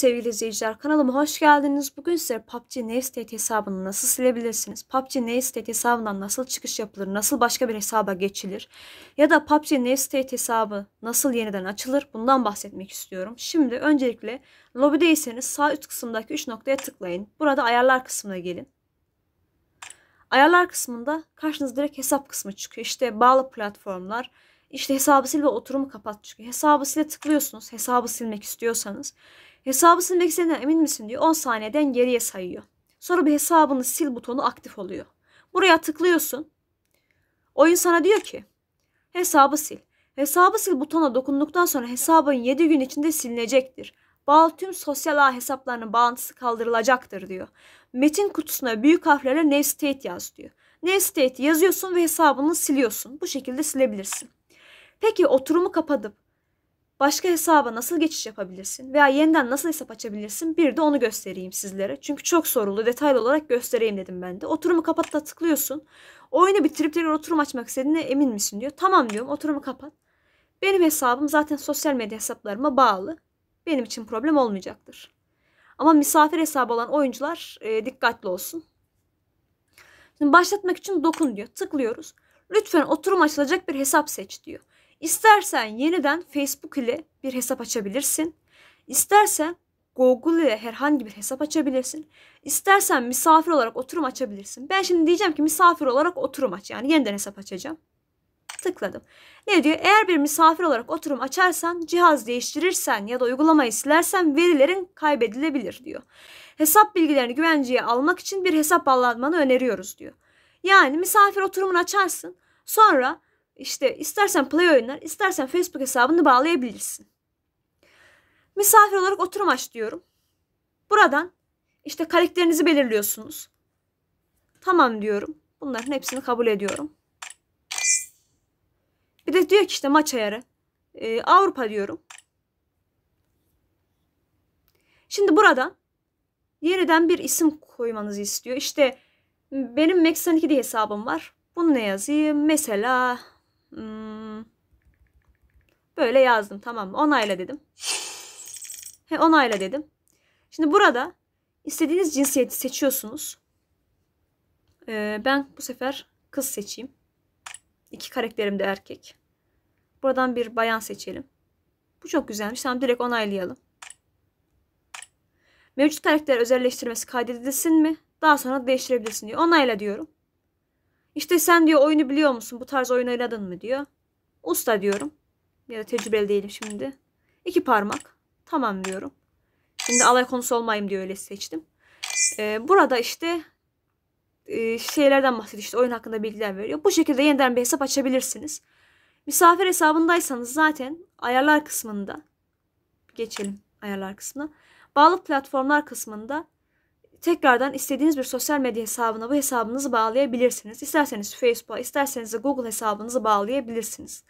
sevgili izleyiciler kanalıma hoş geldiniz. Bugün size PUBG Nevstate hesabını nasıl silebilirsiniz? PUBG Nevstate hesabından nasıl çıkış yapılır? Nasıl başka bir hesaba geçilir? Ya da PUBG Nevstate hesabı nasıl yeniden açılır? Bundan bahsetmek istiyorum. Şimdi öncelikle lobideyseniz sağ üst kısımdaki 3 noktaya tıklayın. Burada ayarlar kısmına gelin. Ayarlar kısmında karşınızda direkt hesap kısmı çıkıyor. İşte bağlı platformlar, işte hesabı sil ve oturumu kapat çıkıyor. Hesabı sile tıklıyorsunuz. Hesabı silmek istiyorsanız. Hesabı silmek istediğinden emin misin diyor. 10 saniyeden geriye sayıyor. Sonra bir hesabını sil butonu aktif oluyor. Buraya tıklıyorsun. Oyun sana diyor ki hesabı sil. Hesabı sil butona dokunduktan sonra hesabın 7 gün içinde silinecektir. Bağlı tüm sosyal ağ hesaplarının bağıntısı kaldırılacaktır diyor. Metin kutusuna büyük harflerle Navstate yaz diyor. Navstate yazıyorsun ve hesabını siliyorsun. Bu şekilde silebilirsin. Peki oturumu kapatıp başka hesaba nasıl geçiş yapabilirsin veya yeniden nasıl hesap açabilirsin bir de onu göstereyim sizlere. Çünkü çok soruldu detaylı olarak göstereyim dedim ben de. Oturumu kapat da tıklıyorsun. Oyunu bitirip tekrar oturum açmak istediğine emin misin diyor. Tamam diyorum oturumu kapat. Benim hesabım zaten sosyal medya hesaplarıma bağlı. Benim için problem olmayacaktır. Ama misafir hesabı olan oyuncular e, dikkatli olsun. Şimdi başlatmak için dokun diyor. Tıklıyoruz. Lütfen oturum açılacak bir hesap seç diyor. İstersen yeniden Facebook ile bir hesap açabilirsin. İstersen Google ile herhangi bir hesap açabilirsin. İstersen misafir olarak oturum açabilirsin. Ben şimdi diyeceğim ki misafir olarak oturum aç. Yani yeniden hesap açacağım. Tıkladım. Ne diyor? Eğer bir misafir olarak oturum açarsan, cihaz değiştirirsen ya da uygulamayı silersen verilerin kaybedilebilir diyor. Hesap bilgilerini güvenceye almak için bir hesap bağlanmanı öneriyoruz diyor. Yani misafir oturumunu açarsın. Sonra işte istersen Play oynar, istersen Facebook hesabını bağlayabilirsin. Misafir olarak oturum aç diyorum. Buradan işte karakterinizi belirliyorsunuz. Tamam diyorum. Bunların hepsini kabul ediyorum. Bir de diyor ki işte maç ayarı. Ee, Avrupa diyorum. Şimdi buradan yeniden bir isim koymanızı istiyor. İşte benim Max 2 diye hesabım var. Bunu ne yazayım? Mesela Hmm. Böyle yazdım tamam mı? Onayla dedim. He, onayla dedim. Şimdi burada istediğiniz cinsiyeti seçiyorsunuz. Ee, ben bu sefer kız seçeyim. İki karakterim de erkek. Buradan bir bayan seçelim. Bu çok güzelmiş. Tamam direkt onaylayalım. Mevcut karakter özelleştirmesi kaydedilsin mi? Daha sonra değiştirebilirsin diyor. Onayla diyorum. İşte sen diyor oyunu biliyor musun? Bu tarz oyun oynadın mı diyor. Usta diyorum. Ya da tecrübeli değilim şimdi. İki parmak. Tamam diyorum. Şimdi alay konusu olmayayım diye öyle seçtim. Ee, burada işte e, şeylerden bahsediyor. İşte oyun hakkında bilgiler veriyor. Bu şekilde yeniden bir hesap açabilirsiniz. Misafir hesabındaysanız zaten ayarlar kısmında geçelim ayarlar kısmına. Bağlı platformlar kısmında tekrardan istediğiniz bir sosyal medya hesabına bu hesabınızı bağlayabilirsiniz. İsterseniz Facebook'a, isterseniz de Google hesabınızı bağlayabilirsiniz.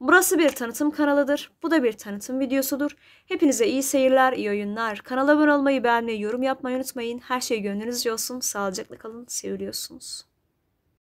Burası bir tanıtım kanalıdır. Bu da bir tanıtım videosudur. Hepinize iyi seyirler, iyi oyunlar. Kanala abone olmayı, beğenmeyi, yorum yapmayı unutmayın. Her şey gönlünüzce olsun. Sağlıcakla kalın, seviliyorsunuz.